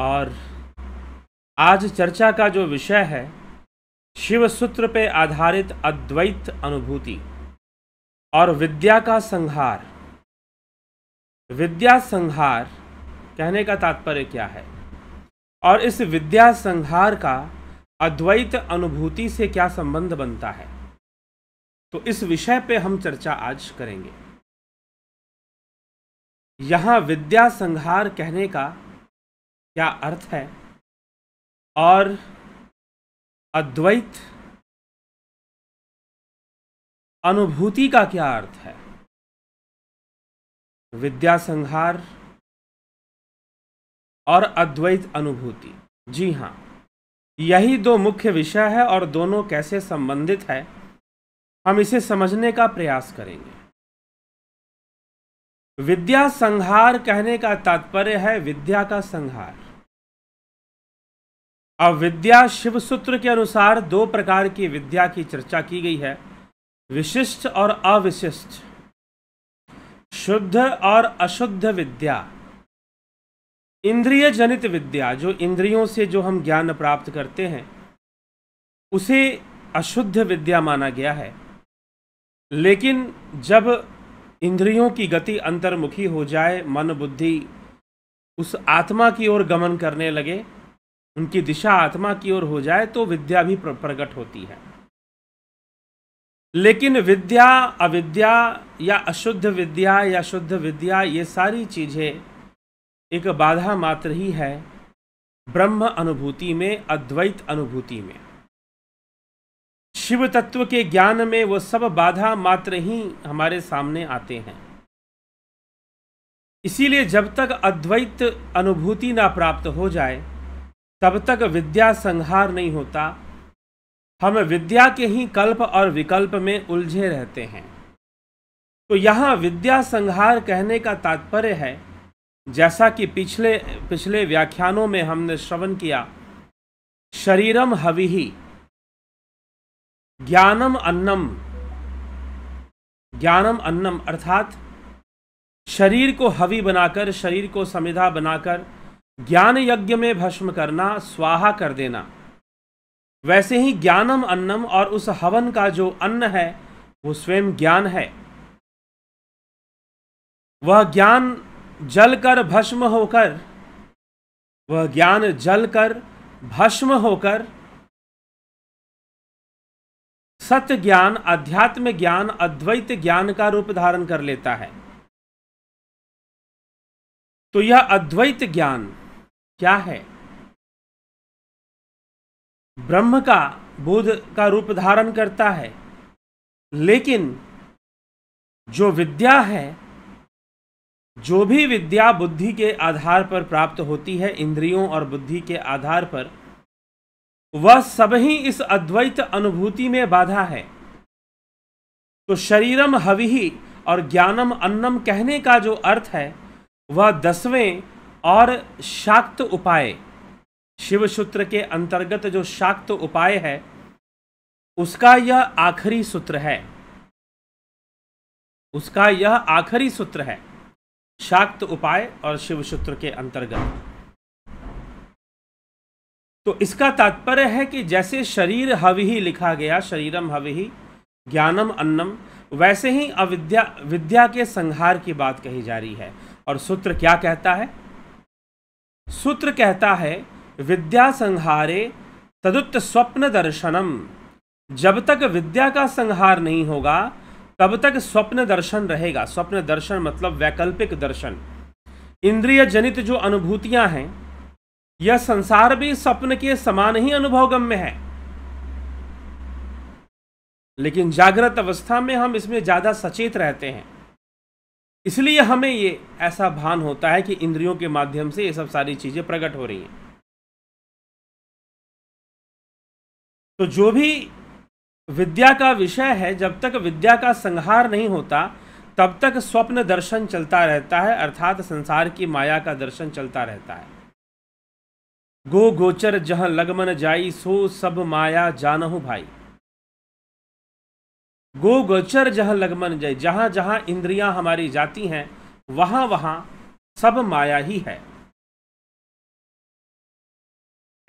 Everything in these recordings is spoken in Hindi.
और आज चर्चा का जो विषय है शिव सूत्र पे आधारित अद्वैत अनुभूति और विद्या का संहार विद्या संहार कहने का तात्पर्य क्या है और इस विद्या संहार का अद्वैत अनुभूति से क्या संबंध बनता है तो इस विषय पे हम चर्चा आज करेंगे यहां विद्या संहार कहने का क्या अर्थ है और अद्वैत अनुभूति का क्या अर्थ है विद्या संहार और अद्वैत अनुभूति जी हाँ यही दो मुख्य विषय है और दोनों कैसे संबंधित है हम इसे समझने का प्रयास करेंगे विद्या संहार कहने का तात्पर्य है विद्या का संहार अब विद्या शिव सूत्र के अनुसार दो प्रकार की विद्या की चर्चा की गई है विशिष्ट और अविशिष्ट शुद्ध और अशुद्ध विद्या इंद्रिय जनित विद्या जो इंद्रियों से जो हम ज्ञान प्राप्त करते हैं उसे अशुद्ध विद्या माना गया है लेकिन जब इंद्रियों की गति अंतर्मुखी हो जाए मन बुद्धि उस आत्मा की ओर गमन करने लगे उनकी दिशा आत्मा की ओर हो जाए तो विद्या भी प्रकट होती है लेकिन विद्या अविद्या या अशुद्ध विद्या या शुद्ध विद्या ये सारी चीज़ें एक बाधा मात्र ही है ब्रह्म अनुभूति में अद्वैत अनुभूति में शिव तत्व के ज्ञान में वो सब बाधा मात्र ही हमारे सामने आते हैं इसीलिए जब तक अद्वैत अनुभूति ना प्राप्त हो जाए तब तक विद्या संहार नहीं होता हम विद्या के ही कल्प और विकल्प में उलझे रहते हैं तो यहाँ विद्या संहार कहने का तात्पर्य है जैसा कि पिछले पिछले व्याख्यानों में हमने श्रवण किया शरीरम हविही ज्ञानम अन्नम ज्ञानम अन्नम अर्थात शरीर को हवि बनाकर शरीर को समिधा बनाकर ज्ञान यज्ञ में भस्म करना स्वाहा कर देना वैसे ही ज्ञानम अन्नम और उस हवन का जो अन्न है वो स्वयं ज्ञान है वह ज्ञान जलकर भस्म होकर वह ज्ञान जलकर भस्म होकर सत्य ज्ञान अध्यात्म ज्ञान अद्वैत ज्ञान का रूप धारण कर लेता है तो यह अद्वैत ज्ञान क्या है ब्रह्म का बोध का रूप धारण करता है लेकिन जो विद्या है जो भी विद्या बुद्धि के आधार पर प्राप्त होती है इंद्रियों और बुद्धि के आधार पर वह सब ही इस अद्वैत अनुभूति में बाधा है तो शरीरम हविही और ज्ञानम अन्नम कहने का जो अर्थ है वह दसवें और शाक्त उपाय शिव सूत्र के अंतर्गत जो शाक्त उपाय है उसका यह आखिरी सूत्र है उसका यह आखिरी सूत्र है शाक्त उपाय और शिव सूत्र के अंतर्गत तो इसका तात्पर्य है कि जैसे शरीर हवि ही लिखा गया शरीरम हवि ही ज्ञानम अन्नम वैसे ही अविद्या विद्या के संहार की बात कही जा रही है और सूत्र क्या कहता है सूत्र कहता है विद्या संहारे तदुत्त स्वप्न दर्शनम जब तक विद्या का संहार नहीं होगा तब तक स्वप्न दर्शन रहेगा स्वप्न दर्शन मतलब वैकल्पिक दर्शन इंद्रिय जनित जो अनुभूतियां हैं यह संसार भी स्वप्न के समान ही अनुभवगम्य है लेकिन जागृत अवस्था में हम इसमें ज्यादा सचेत रहते हैं इसलिए हमें ये ऐसा भान होता है कि इंद्रियों के माध्यम से ये सब सारी चीज़ें प्रकट हो रही हैं तो जो भी विद्या का विषय है जब तक विद्या का संहार नहीं होता तब तक स्वप्न दर्शन चलता रहता है अर्थात संसार की माया का दर्शन चलता रहता है गो गोचर जहां लगमन जाई सो सब माया जानहु भाई गो गोचर जह लगमन जय जहाँ जहाँ इंद्रियां हमारी जाती हैं वहाँ वहाँ सब माया ही है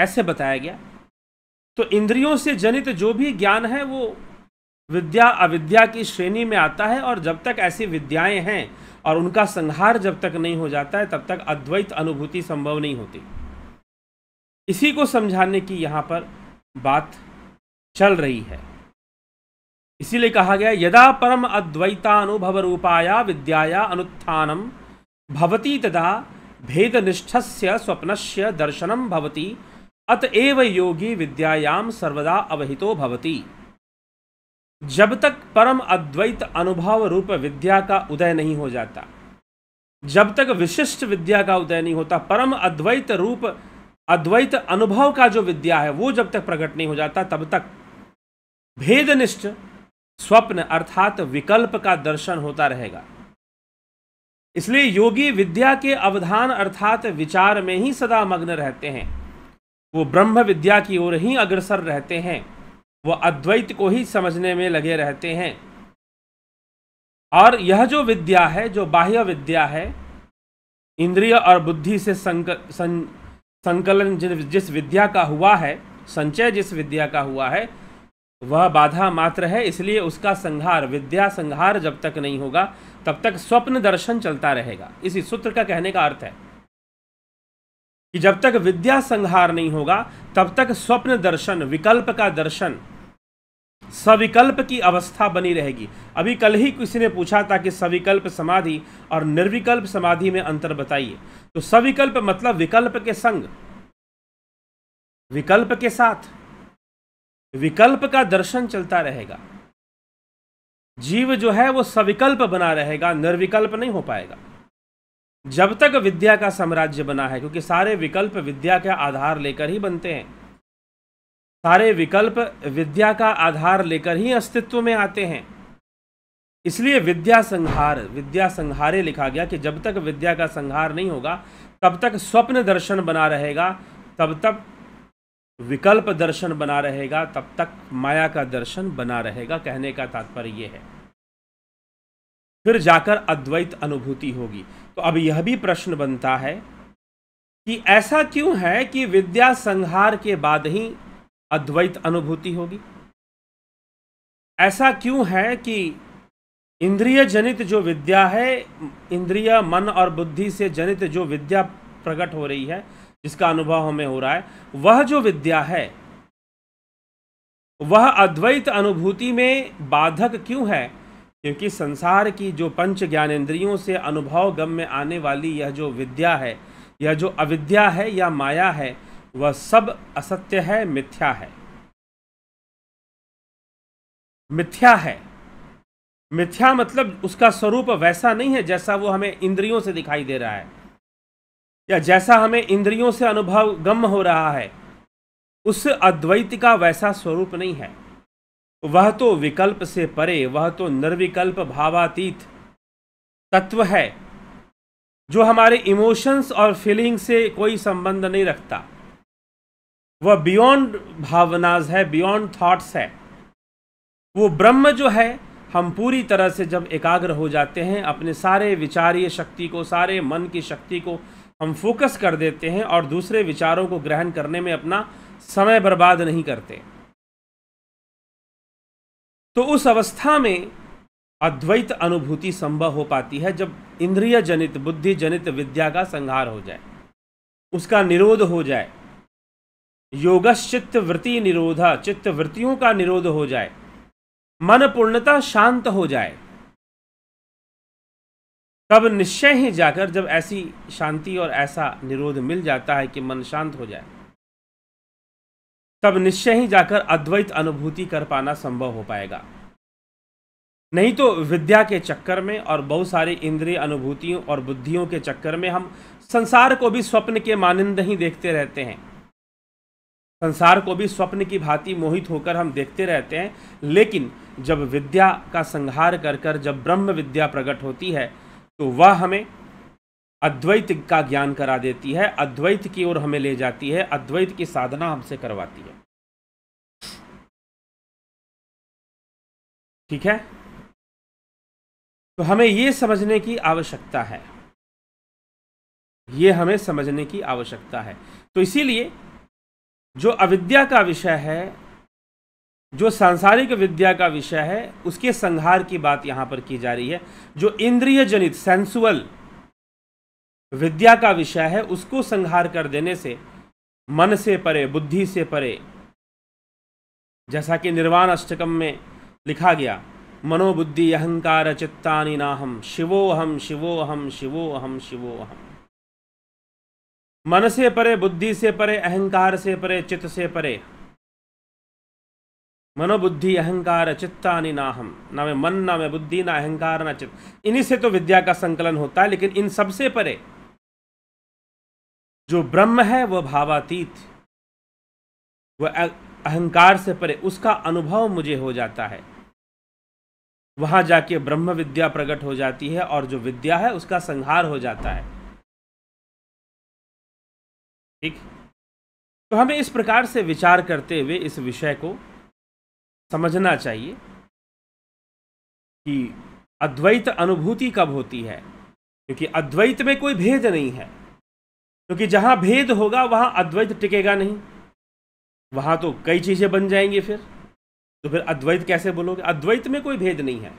ऐसे बताया गया तो इंद्रियों से जनित जो भी ज्ञान है वो विद्या अविद्या की श्रेणी में आता है और जब तक ऐसी विद्याएं हैं और उनका संहार जब तक नहीं हो जाता है तब तक अद्वैत अनुभूति संभव नहीं होती इसी को समझाने की यहाँ पर बात चल रही है इसीलिए कहा गया यदा परम अद्वैतानुभव रूपाया विद्याया अनुत्थानम भवती तदा भेद निष्ठस्य स्वप्नस्य दर्शनम भवति अतएव योगी विद्यायाम सर्वदा अवहितो भवति जब तक परम अद्वैत अनुभव रूप विद्या का उदय नहीं हो जाता जब तक विशिष्ट विद्या का उदय नहीं होता परम अद्वैत रूप अद्वैत अनुभव का जो विद्या है वो जब तक प्रकट नहीं हो जाता तब तक भेदनिष्ठ स्वप्न अर्थात विकल्प का दर्शन होता रहेगा इसलिए योगी विद्या के अवधान अर्थात विचार में ही सदा मग्न रहते हैं वो ब्रह्म विद्या की ओर ही अग्रसर रहते हैं वो अद्वैत को ही समझने में लगे रहते हैं और यह जो विद्या है जो बाह्य विद्या है इंद्रिय और बुद्धि से संक, सं, संकलन जिस विद्या का हुआ है संचय जिस विद्या का हुआ है वह बाधा मात्र है इसलिए उसका संहार विद्या संहार जब तक नहीं होगा तब तक स्वप्न दर्शन चलता रहेगा इसी सूत्र का कहने का अर्थ है कि जब तक विद्या संहार नहीं होगा तब तक स्वप्न दर्शन विकल्प का दर्शन सविकल्प की अवस्था बनी रहेगी अभी कल ही किसी ने पूछा था कि सविकल्प समाधि और निर्विकल्प समाधि में अंतर बताइए तो सविकल्प मतलब विकल्प के संग विकल्प के साथ विकल्प का दर्शन चलता रहेगा जीव जो है वो सविकल्प बना रहेगा निर्विकल्प नहीं हो पाएगा जब तक विद्या का साम्राज्य बना है क्योंकि सारे विकल्प विद्या का आधार लेकर ही बनते हैं सारे विकल्प विद्या का आधार लेकर ही अस्तित्व में आते हैं इसलिए विद्या संहार विद्या संहारे लिखा गया कि जब तक विद्या का संहार नहीं होगा तब तक स्वप्न दर्शन बना रहेगा तब तक विकल्प दर्शन बना रहेगा तब तक माया का दर्शन बना रहेगा कहने का तात्पर्य यह है फिर जाकर अद्वैत अनुभूति होगी तो अब यह भी प्रश्न बनता है कि ऐसा क्यों है कि विद्या संहार के बाद ही अद्वैत अनुभूति होगी ऐसा क्यों है कि इंद्रिय जनित जो विद्या है इंद्रिय मन और बुद्धि से जनित जो विद्या प्रकट हो रही है जिसका अनुभव हमें हो रहा है वह जो विद्या है वह अद्वैत अनुभूति में बाधक क्यों है क्योंकि संसार की जो पंच ज्ञानेन्द्रियों से अनुभव गम में आने वाली यह जो विद्या है यह जो अविद्या है या माया है वह सब असत्य है मिथ्या है मिथ्या है मिथ्या मतलब उसका स्वरूप वैसा नहीं है जैसा वो हमें इंद्रियों से दिखाई दे रहा है या जैसा हमें इंद्रियों से अनुभव गम हो रहा है उस अद्वैत का वैसा स्वरूप नहीं है वह तो विकल्प से परे वह तो निर्विकल्प भावातीत तत्व है जो हमारे इमोशंस और फीलिंग से कोई संबंध नहीं रखता वह बियॉन्ड भावनाज है बियॉन्ड थॉट्स है वो ब्रह्म जो है हम पूरी तरह से जब एकाग्र हो जाते हैं अपने सारे विचारीय शक्ति को सारे मन की शक्ति को हम फोकस कर देते हैं और दूसरे विचारों को ग्रहण करने में अपना समय बर्बाद नहीं करते तो उस अवस्था में अद्वैत अनुभूति संभव हो पाती है जब इंद्रिय जनित बुद्धि जनित विद्या का संहार हो जाए उसका निरोध हो जाए योगश्चित्त वृत्ति निरोधा चित्त वृत्तियों का निरोध हो जाए मन पूर्णता शांत हो जाए तब निश्चय ही जाकर जब ऐसी शांति और ऐसा निरोध मिल जाता है कि मन शांत हो जाए तब निश्चय ही जाकर अद्वैत अनुभूति कर पाना संभव हो पाएगा नहीं तो विद्या के चक्कर में और बहुत सारे इंद्रिय अनुभूतियों और बुद्धियों के चक्कर में हम संसार को भी स्वप्न के मानिंद ही देखते रहते हैं संसार को भी स्वप्न की भांति मोहित होकर हम देखते रहते हैं लेकिन जब विद्या का संहार कर कर जब ब्रह्म विद्या प्रकट होती है तो वह हमें अद्वैत का ज्ञान करा देती है अद्वैत की ओर हमें ले जाती है अद्वैत की साधना हमसे करवाती है ठीक है तो हमें यह समझने की आवश्यकता है यह हमें समझने की आवश्यकता है तो इसीलिए जो अविद्या का विषय है जो सांसारिक विद्या का विषय है उसके संहार की बात यहां पर की जा रही है जो इंद्रिय जनित सेंसुअल विद्या का विषय है उसको संहार कर देने से मन से परे बुद्धि से परे जैसा कि निर्वाण अष्टकम में लिखा गया मनोबुद्धि अहंकार चित्तानि नाहम शिवो हम शिवो हम शिवो हम शिवो हम मन से परे बुद्धि से परे अहंकार से परे चित्त से परे मनोबुद्धि अहंकार चित्तानि ना हम ना मैं मन ना मैं बुद्धि ना अहंकार ना चित्त इन्हीं से तो विद्या का संकलन होता है लेकिन इन सबसे परे जो ब्रह्म है वह भावातीत वह अहंकार से परे उसका अनुभव मुझे हो जाता है वहां जाके ब्रह्म विद्या प्रकट हो जाती है और जो विद्या है उसका संहार हो जाता है ठीक तो हमें इस प्रकार से विचार करते हुए इस विषय को समझना चाहिए कि अद्वैत अनुभूति कब होती है क्योंकि अद्वैत में कोई भेद नहीं है क्योंकि जहां भेद होगा वहां अद्वैत टिकेगा नहीं वहां तो कई चीज़ें बन जाएंगी फिर तो फिर अद्वैत कैसे बोलोगे अद्वैत में कोई भेद नहीं है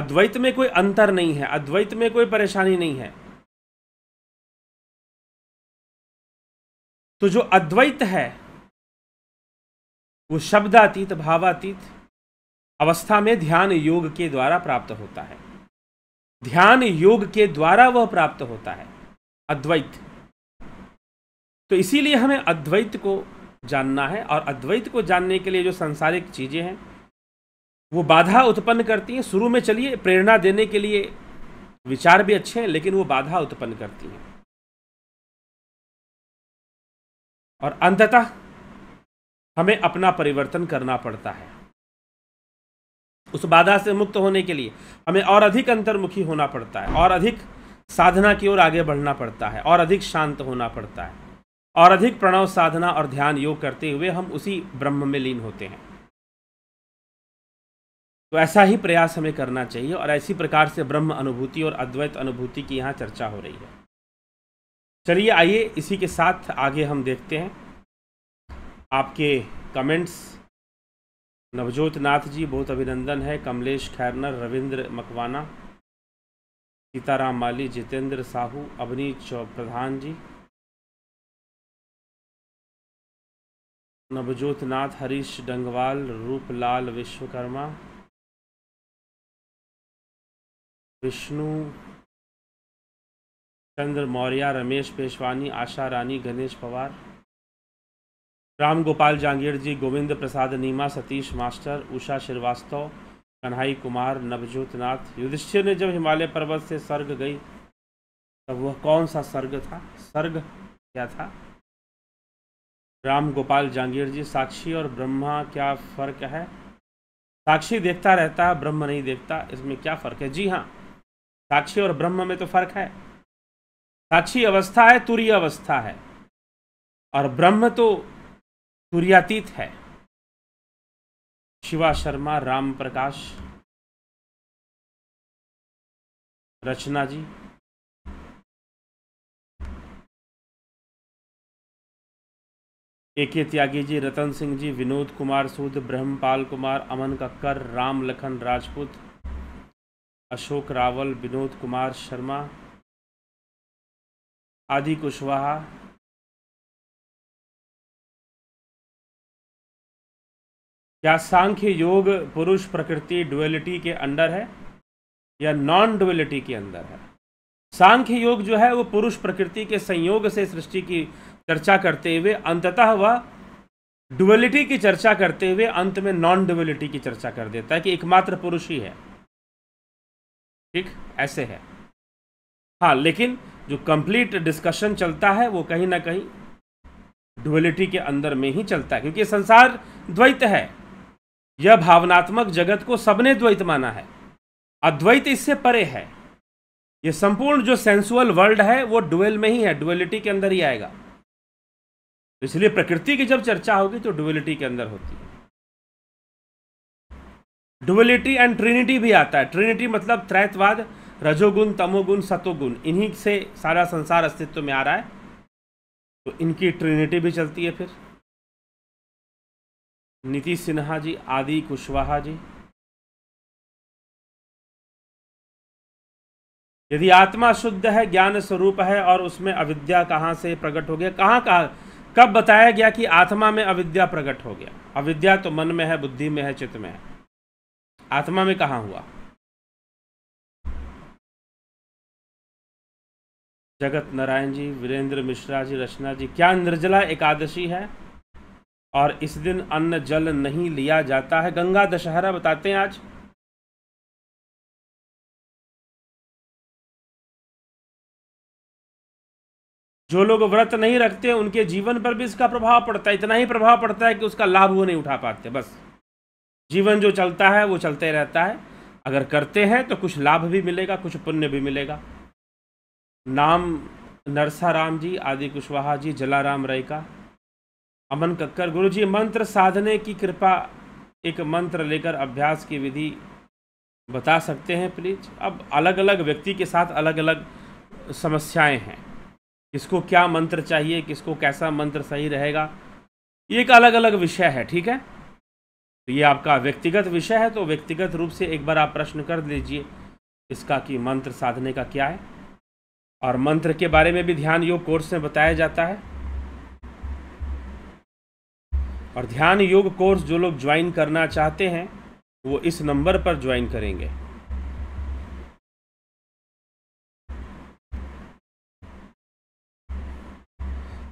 अद्वैत में कोई अंतर नहीं है अद्वैत में कोई परेशानी नहीं है तो जो अद्वैत है वो शब्दातीत भावातीत अवस्था में ध्यान योग के द्वारा प्राप्त होता है ध्यान योग के द्वारा वह प्राप्त होता है अद्वैत तो इसीलिए हमें अद्वैत को जानना है और अद्वैत को जानने के लिए जो सांसारिक चीज़ें हैं वो बाधा उत्पन्न करती हैं शुरू में चलिए प्रेरणा देने के लिए विचार भी अच्छे हैं लेकिन वो बाधा उत्पन्न करती हैं और अंततः हमें अपना परिवर्तन करना पड़ता है उस बाधा से मुक्त होने के लिए हमें और अधिक अंतर्मुखी होना पड़ता है और अधिक साधना की ओर आगे बढ़ना पड़ता है और अधिक शांत होना पड़ता है और अधिक प्रणव साधना और ध्यान योग करते हुए हम उसी ब्रह्म में लीन होते हैं तो ऐसा ही प्रयास हमें करना चाहिए और ऐसी प्रकार से ब्रह्म अनुभूति और अद्वैत अनुभूति की यहाँ चर्चा हो रही है चलिए आइए इसी के साथ आगे हम देखते हैं आपके कमेंट्स नवजोत नाथ जी बहुत अभिनंदन है कमलेश खैरनर रविंद्र मकवाना सीताराम माली जितेंद्र साहू अवनी प्रधान जी नवजोत नाथ हरीश डंगवाल रूपलाल विश्वकर्मा विष्णु चंद्र मौर्या रमेश पेशवानी आशा रानी गणेश पवार राम गोपाल जांगीर जी गोविंद प्रसाद नीमा सतीश मास्टर उषा श्रीवास्तव कन्हई कुमार नवजोत नाथ युधिष्ठिर ने जब हिमालय पर्वत से स्वर्ग गई तब वह कौन सा स्वर्ग था सर्ग क्या था राम गोपाल जांगीर जी साक्षी और ब्रह्मा क्या फ़र्क है साक्षी देखता रहता है ब्रह्म नहीं देखता इसमें क्या फ़र्क है जी हाँ साक्षी और ब्रह्म में तो फ़र्क है साक्षी अवस्था है तुरी अवस्था है और ब्रह्म तो सूर्यातीत है शिवा शर्मा राम प्रकाश रचना जी ए के त्यागी जी रतन सिंह जी विनोद कुमार सूद ब्रह्मपाल कुमार अमन कक्कर राम लखन राजपूत अशोक रावल विनोद कुमार शर्मा आदि कुशवाहा क्या सांख्य योग पुरुष प्रकृति डुअलिटी के अंडर है या नॉन डुअलिटी के अंदर है सांख्य योग जो है वो पुरुष प्रकृति के संयोग से सृष्टि की चर्चा करते हुए अंततः वह डुअलिटी की चर्चा करते हुए अंत में नॉन डुअलिटी की चर्चा कर देता है कि एकमात्र पुरुष ही है ठीक ऐसे है हाँ लेकिन जो कंप्लीट डिस्कशन चलता है वो कहीं ना कहीं डुअलिटी के अंदर में ही चलता है क्योंकि संसार द्वैत है यह भावनात्मक जगत को सबने द्वैत माना है अद्वैत इससे परे है यह संपूर्ण जो सेंसुअल वर्ल्ड है वो डुअल में ही है डुअलिटी के अंदर ही आएगा तो इसलिए प्रकृति की जब चर्चा होगी तो डुअलिटी के अंदर होती है डुअलिटी एंड ट्रिनिटी भी आता है ट्रिनिटी मतलब त्रैतवाद रजोगुण तमोगुण सतोगुण इन्हीं से सारा संसार अस्तित्व में आ रहा है तो इनकी ट्रिनिटी भी चलती है फिर नीतीश सिन्हा जी आदि कुशवाहा जी यदि आत्मा शुद्ध है ज्ञान स्वरूप है और उसमें अविद्या कहाँ से प्रकट हो गया कहाँ कहाँ कब बताया गया कि आत्मा में अविद्या प्रकट हो गया अविद्या तो मन में है बुद्धि में है चित्त में है आत्मा में कहाँ हुआ जगत नारायण जी वीरेंद्र मिश्रा जी रचना जी क्या निर्जला एकादशी है और इस दिन अन्न जल नहीं लिया जाता है गंगा दशहरा बताते हैं आज जो लोग व्रत नहीं रखते उनके जीवन पर भी इसका प्रभाव पड़ता है इतना ही प्रभाव पड़ता है कि उसका लाभ वो नहीं उठा पाते बस जीवन जो चलता है वो चलते रहता है अगर करते हैं तो कुछ लाभ भी मिलेगा कुछ पुण्य भी मिलेगा नाम नरसाराम जी आदि कुशवाहा जी जलाराम राय का अमन कक्कर गुरु जी मंत्र साधने की कृपा एक मंत्र लेकर अभ्यास की विधि बता सकते हैं प्लीज अब अलग अलग व्यक्ति के साथ अलग अलग समस्याएं हैं किसको क्या मंत्र चाहिए किसको कैसा मंत्र सही रहेगा ये एक अलग अलग विषय है ठीक है तो ये आपका व्यक्तिगत विषय है तो व्यक्तिगत रूप से एक बार आप प्रश्न कर लीजिए इसका कि मंत्र साधने का क्या है और मंत्र के बारे में भी ध्यान योग कोर्स में बताया जाता है और ध्यान योग कोर्स जो लोग ज्वाइन करना चाहते हैं वो इस नंबर पर ज्वाइन करेंगे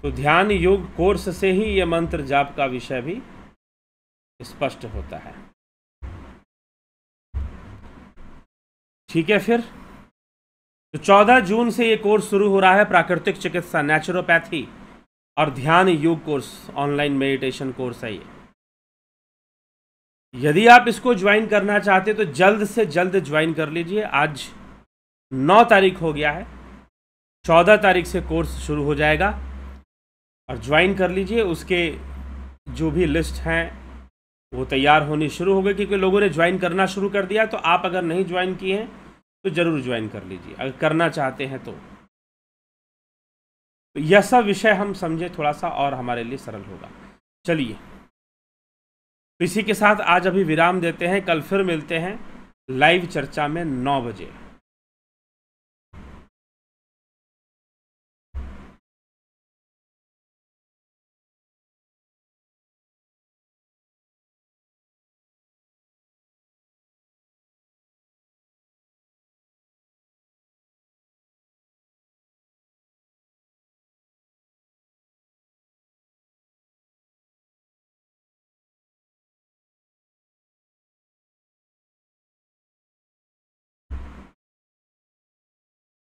तो ध्यान योग कोर्स से ही ये मंत्र जाप का विषय भी स्पष्ट होता है ठीक है फिर तो 14 जून से ये कोर्स शुरू हो रहा है प्राकृतिक चिकित्सा नेचुरोपैथी और ध्यान योग कोर्स ऑनलाइन मेडिटेशन कोर्स है ये यदि आप इसको ज्वाइन करना चाहते तो जल्द से जल्द ज्वाइन कर लीजिए आज नौ तारीख हो गया है चौदह तारीख से कोर्स शुरू हो जाएगा और ज्वाइन कर लीजिए उसके जो भी लिस्ट हैं वो तैयार होनी शुरू हो गई क्योंकि लोगों ने ज्वाइन करना शुरू कर दिया तो आप अगर नहीं ज्वाइन किए हैं तो ज़रूर ज्वाइन कर लीजिए अगर करना चाहते हैं तो तो यह सब विषय हम समझे थोड़ा सा और हमारे लिए सरल होगा चलिए इसी के साथ आज अभी विराम देते हैं कल फिर मिलते हैं लाइव चर्चा में नौ बजे